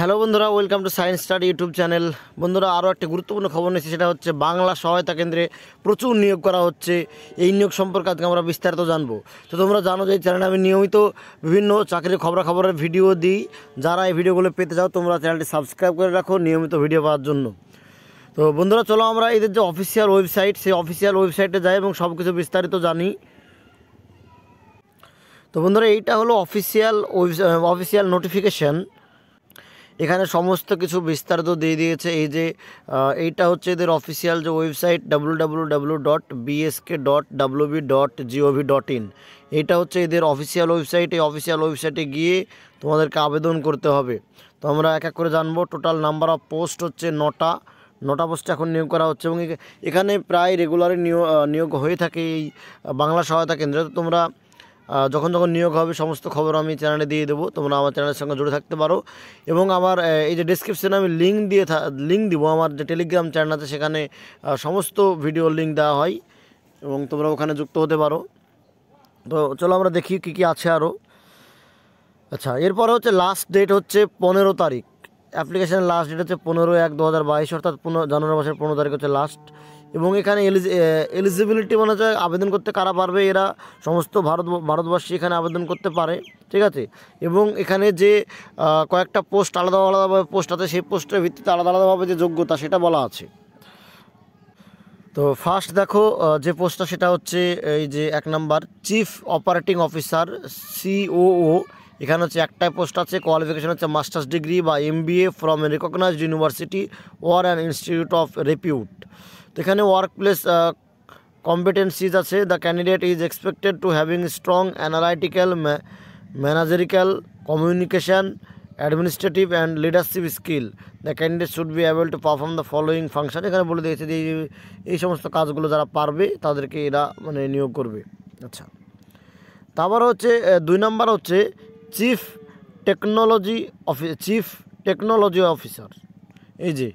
hello বন্ধুরা welcome to science study YouTube channel বন্ধুরা আরও একটি গুরুত্বপূর্ণ খবর নিয়েছি সেটা হচ্ছে বাংলা সহায়তা কেন্দ্রে প্রচুর নিয়োগ করা হচ্ছে এই নিয়োগ সম্পর্কে আজকে আমরা বিস্তারিত জানবো তো তোমরা জানো যে এই চ্যানেলে আমি নিয়মিত বিভিন্ন চাকরির খবরাখবরের ভিডিও দিই যারা এই ভিডিওগুলো পেতে চাও তোমরা চ্যানেলটি সাবস্ক্রাইব করে রাখো নিয়মিত ভিডিও পাওয়ার জন্য তো বন্ধুরা চলো আমরা এদের যে অফিসিয়াল ওয়েবসাইট সেই অফিসিয়াল ওয়েবসাইটে যাই এবং সব কিছু বিস্তারিত জানি তো বন্ধুরা এইটা হলো অফিসিয়াল ওয়েব অফিসিয়াল নোটিফিকেশান এখানে সমস্ত কিছু বিস্তারিত দিয়ে দিয়েছে এই যে এইটা হচ্ছে এদের অফিসিয়াল যে website W dot dot dot GOV dot in এটা হচ্ছে এদের অফিসিয়াল ওয়েবসাইট এই অফিসিয়াল ওয়েবসাইটে গিয়ে তোমাদেরকে আবেদন করতে হবে তো আমরা এক এক করে জানবো টোটাল নাম্বার অফ পোস্ট হচ্ছে নটা নটা পোস্ট এখন নিয়োগ করা হচ্ছে এবং এখানে প্রায় রেগুলারই নিয়োগ হয়ে থাকে এই বাংলা সহায়তা কেন্দ্রে তো তোমরা যখন যখন নিয়োগ হবে সমস্ত খবর আমি চ্যানেলে দিয়ে দেবো তোমরা আমার চ্যানেলের সঙ্গে জুড়ে থাকতে পারো এবং আমার এই যে ডিসক্রিপশানে আমি লিঙ্ক দিয়ে লিঙ্ক দিব আমার যে টেলিগ্রাম চ্যানেল আছে সেখানে সমস্ত ভিডিও লিঙ্ক দেওয়া হয় এবং তোমরা ওখানে যুক্ত হতে পারো তো চলো আমরা দেখি কি কি আছে আরও আচ্ছা এরপরে হচ্ছে লাস্ট ডেট হচ্ছে পনেরো তারিখ অ্যাপ্লিকেশানের লাস্ট ডেট হচ্ছে পনেরো এক দু হাজার বাইশ অর্থাৎ পনেরো জানুয়ারি মাসের পনেরো তারিখ হচ্ছে লাস্ট এবং এখানে এলিজিবিলিটি মানে হচ্ছে আবেদন করতে কারা পারবে এরা সমস্ত ভারত ভারতবাসী এখানে আবেদন করতে পারে ঠিক আছে এবং এখানে যে কয়েকটা পোস্ট আলাদা আলাদাভাবে পোস্ট আছে সেই পোস্টের ভিত্তিতে আলাদা আলাদাভাবে যে যোগ্যতা সেটা বলা আছে তো ফার্স্ট দেখো যে পোস্টটা সেটা হচ্ছে এই যে এক number chief operating officer COO এখানে হচ্ছে একটাই পোস্ট আছে কোয়ালিফিকেশান হচ্ছে মাস্টার্স ডিগ্রি বা M from a recognised university or and institute of repute তো এখানে ওয়ার্ক প্লেস কম্পিটেন্সিজ আছে the candidate is expected to having strong analytical managerial communication administrative and leadership skill the candidate should be able to perform the following function এখানে বলে দিয়েছে যে এই সমস্ত কাজগুলো যারা পারবে তাদেরকে এরা মানে নিয়োগ করবে আচ্ছা তারপর হচ্ছে দুই নাম্বার হচ্ছে chief technology office chief technology officer এই যে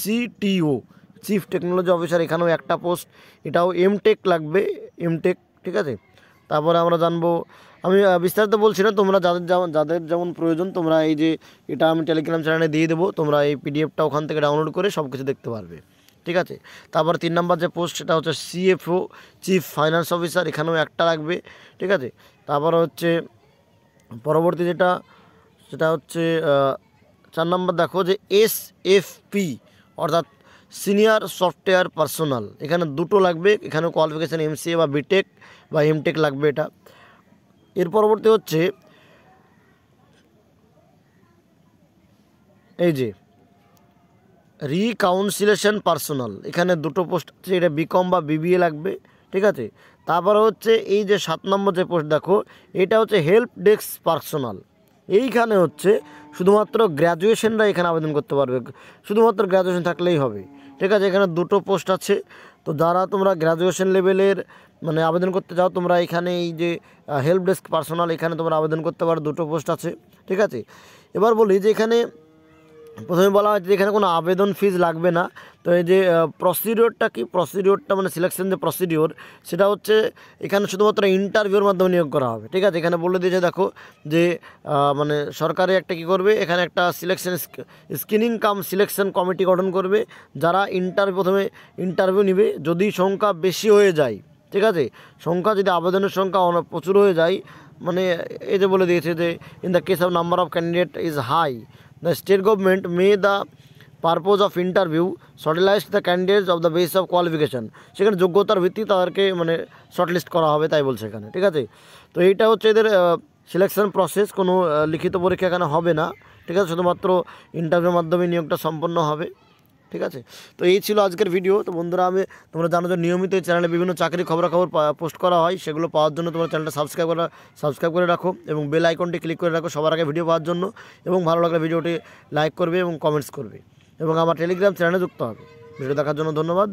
সিটিও চিফ টেকনোলজি অফিসার এখানেও একটা পোস্ট এটাও এমটেক লাগবে এমটেক ঠিক আছে তারপরে আমরা জানবো আমি বিস্তারিত বলছি না তোমরা যাদের যাদের যেমন প্রয়োজন তোমরা এই যে এটা আমি টেলিগ্রাম চ্যানেলে দিয়ে দেবো তোমরা এই পিডিএফটা ওখান থেকে ডাউনলোড করে সব কিছু দেখতে পারবে ঠিক আছে তারপর তিন নম্বর যে পোস্ট সেটা হচ্ছে সিএফও চিফ ফাইন্যান্স অফিসার এখানেও একটা লাগবে ঠিক আছে তারপর হচ্ছে পরবর্তী যেটা সেটা হচ্ছে চার নম্বর দেখো যে এস এফ পি অর্থাৎ সিনিয়র সফটওয়্যার পার্সোনাল এখানে দুটো লাগবে এখানে কোয়ালিফিকেশান এমসিএ বা বিটেক বা এমটেক লাগবে এটা এর পরবর্তী হচ্ছে এই যে রিকাউন্সিলেশন পার্সোনাল এখানে দুটো পোস্ট আছে এটা বিকম বা বিবিএ লাগবে ঠিক আছে তারপরে হচ্ছে এই যে সাত নম্বর যে পোস্ট দেখো এটা হচ্ছে হেল্প ডেস্ক পার্সোনাল এইখানে হচ্ছে শুধুমাত্র গ্র্যাজুয়েশনরা এখানে আবেদন করতে পারবে শুধুমাত্র গ্র্যাজুয়েশন থাকলেই হবে ঠিক আছে এখানে দুটো পোস্ট আছে তো যারা তোমরা গ্র্যাজুয়েশন লেভেলের মানে আবেদন করতে যাও তোমরা এখানে এই যে হেল্প ডেস্ক পার্সোনাল এখানে তোমরা আবেদন করতে পারো দুটো পোস্ট আছে ঠিক আছে এবার বলি যে এখানে প্রথমে বলা হয়েছে যে এখানে কোনো আবেদন ফিজ লাগবে না তো এই যে প্রসিডিওরটা কি প্রসিডিওরটা মানে সিলেকশন যে প্রসিডিওর সেটা হচ্ছে এখানে শুধুমাত্র ইন্টারভিউর মাধ্যমে নিয়োগ করা হবে ঠিক আছে এখানে বলে দিয়েছে দেখো যে মানে সরকারে একটা কি করবে এখানে একটা selection screening cum selection committee গঠন করবে যারা ইন্টারভিউ প্রথমে ইন্টারভিউ নিবে যদি সংখ্যা বেশি হয়ে যায় ঠিক আছে সংখ্যা যদি আবেদনের সংখ্যা প্রচুর হয়ে যায় মানে এই যে বলে দিয়েছে যে in the case of number of candidate is high The state government may the purpose of interview shortlist the candidates of the base of qualification সেখানে যোগ্যতার ভিত্তি তাদেরকে মানে শর্টলিস্ট করা হবে তাই বলছে এখানে ঠিক আছে তো এইটা হচ্ছে এদের সিলেকশন প্রসেস কোনো লিখিত পরীক্ষা এখানে হবে না ঠিক আছে শুধুমাত্র ইন্টারভিউর মাধ্যমে নিয়োগটা সম্পন্ন হবে ঠিক আছে তো এই ছিল আজকের ভিডিও তো বন্ধুরা আমি তোমরা জানো যে নিয়মিত চ্যানেলে বিভিন্ন চাকরি খবরাখবর পোস্ট করা হয় সেগুলো পাওয়ার জন্য তোমরা চ্যানেলটা সাবস্ক্রাইব করা সাবস্ক্রাইব করে রাখো এবং বেল আইকনটি ক্লিক করে রাখো সবার আগে ভিডিও পাওয়ার জন্য এবং ভালো লাগলে ভিডিওটি লাইক করবে এবং কমেন্টস করবে এবং আমার টেলিগ্রাম চ্যানেলে যুক্ত হবে ভিডিও দেখার জন্য ধন্যবাদ